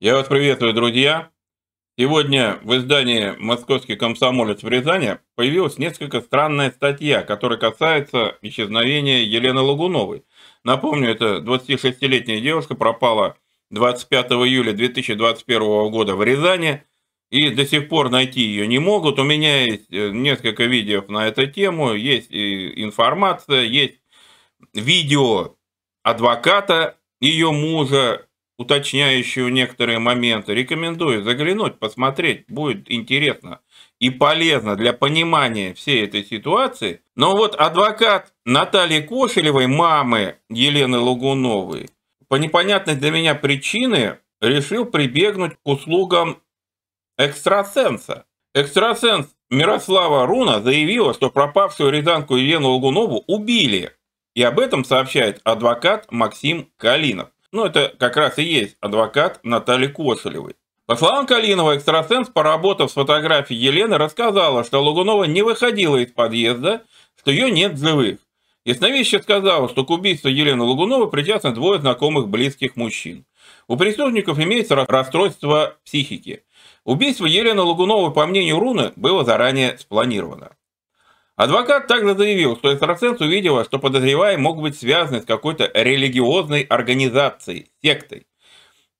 Я вас приветствую, друзья. Сегодня в издании «Московский комсомолец в Рязани» появилась несколько странная статья, которая касается исчезновения Елены Лагуновой. Напомню, это 26-летняя девушка пропала 25 июля 2021 года в Рязани – и до сих пор найти ее не могут. У меня есть э, несколько видео на эту тему, есть информация, есть видео адвоката ее мужа, уточняющего некоторые моменты. Рекомендую заглянуть, посмотреть, будет интересно и полезно для понимания всей этой ситуации. Но вот адвокат Натальи Кошелевой, мамы Елены Лугуновой, по непонятной для меня причине решил прибегнуть к услугам экстрасенса. Экстрасенс Мирослава Руна заявила, что пропавшую рязанку Елену Лугунову убили. И об этом сообщает адвокат Максим Калинов. Ну, это как раз и есть адвокат Натальи Кошелевой. По словам Калинова, экстрасенс, поработав с фотографией Елены, рассказала, что Лугунова не выходила из подъезда, что ее нет живых. Ясновидящая сказала, что к убийству Елены Лугуновой причастны двое знакомых близких мужчин. У преступников имеется расстройство психики. Убийство Елены Лагуновой, по мнению Руны, было заранее спланировано. Адвокат также заявил, что экстрасенс увидела, что подозреваемый мог быть связан с какой-то религиозной организацией, сектой,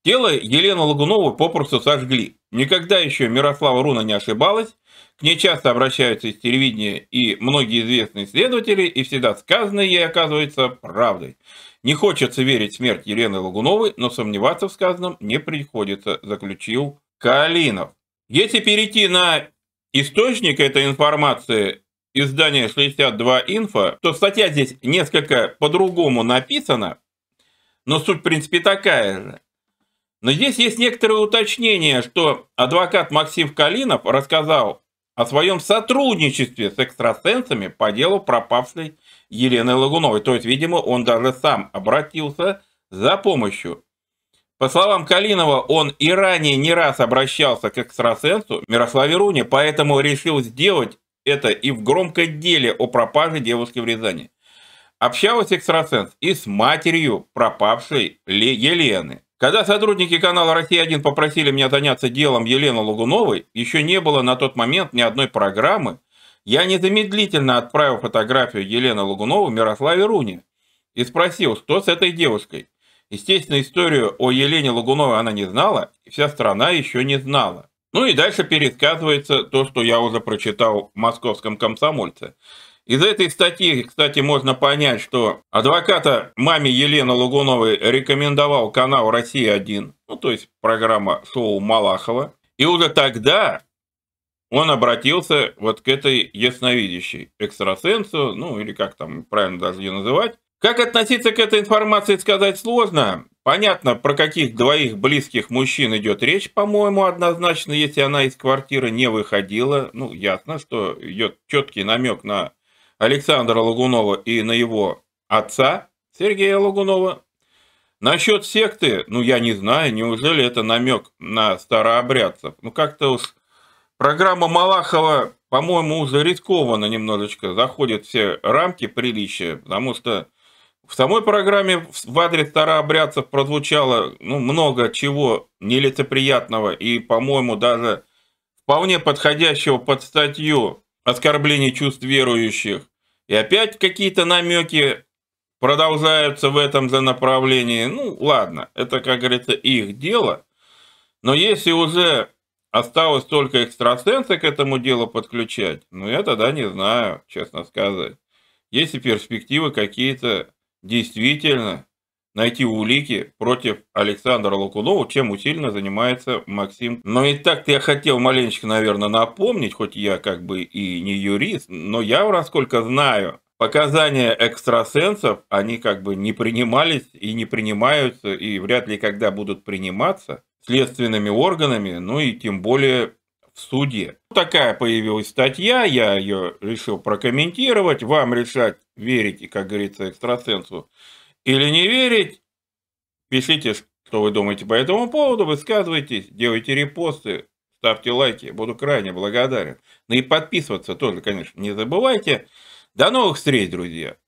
Тело Елены Лагуновой попросту сожгли. Никогда еще Мирослава Руна не ошибалась. К ней часто обращаются из телевидения и многие известные исследователи, и всегда сказанное ей оказывается правдой. Не хочется верить в смерть Елены Лагуновой, но сомневаться в сказанном не приходится, заключил Калинов. Если перейти на источник этой информации, издание 62 инфо, то статья здесь несколько по-другому написана, но суть в принципе такая же. Но здесь есть некоторое уточнение, что адвокат Максим Калинов рассказал о своем сотрудничестве с экстрасенсами по делу пропавшей Елены Лагуновой. То есть, видимо, он даже сам обратился за помощью. По словам Калинова, он и ранее не раз обращался к экстрасенсу Мирославе Руне, поэтому решил сделать это и в громком деле о пропаже девушки в Рязани. Общалась экстрасенс и с матерью пропавшей Елены. Когда сотрудники канала «Россия-1» попросили меня заняться делом Елены Лугуновой, еще не было на тот момент ни одной программы, я незамедлительно отправил фотографию Елены Лугуновой Мирославе Руне и спросил, что с этой девушкой. Естественно, историю о Елене Лугуновой она не знала, и вся страна еще не знала. Ну и дальше пересказывается то, что я уже прочитал в московском комсомольце. Из этой статьи, кстати, можно понять, что адвоката маме Елены Лугуновой рекомендовал канал «Россия-1», ну то есть программа шоу Малахова, и уже тогда он обратился вот к этой ясновидящей экстрасенсу, ну или как там правильно даже ее называть. Как относиться к этой информации сказать сложно. Понятно, про каких двоих близких мужчин идет речь, по-моему, однозначно, если она из квартиры не выходила. Ну, ясно, что идет четкий намек на Александра Лагунова и на его отца Сергея Лагунова. Насчет секты, ну я не знаю, неужели это намек на старообрядцев? Ну как-то уж программа Малахова, по-моему, уже рискованно немножечко заходит все рамки приличия, потому что в самой программе в адрес старообрядцев прозвучало ну, много чего нелицеприятного и, по-моему, даже вполне подходящего под статью оскорбление чувств верующих. И опять какие-то намеки продолжаются в этом же направлении. Ну, ладно, это, как говорится, их дело. Но если уже осталось только экстрасенсы к этому делу подключать, ну, я тогда не знаю, честно сказать. есть Если перспективы какие-то действительно найти улики против Александра Лукунова, чем усиленно занимается Максим. Но и так-то я хотел маленечко, наверное, напомнить, хоть я как бы и не юрист, но я, насколько знаю, показания экстрасенсов, они как бы не принимались и не принимаются, и вряд ли когда будут приниматься следственными органами, ну и тем более в суде. Такая появилась статья, я ее решил прокомментировать, вам решать, верите, как говорится, экстрасенсу или не верить? Пишите, что вы думаете по этому поводу, высказывайтесь, делайте репосты, ставьте лайки, буду крайне благодарен. Ну и подписываться тоже, конечно, не забывайте. До новых встреч, друзья!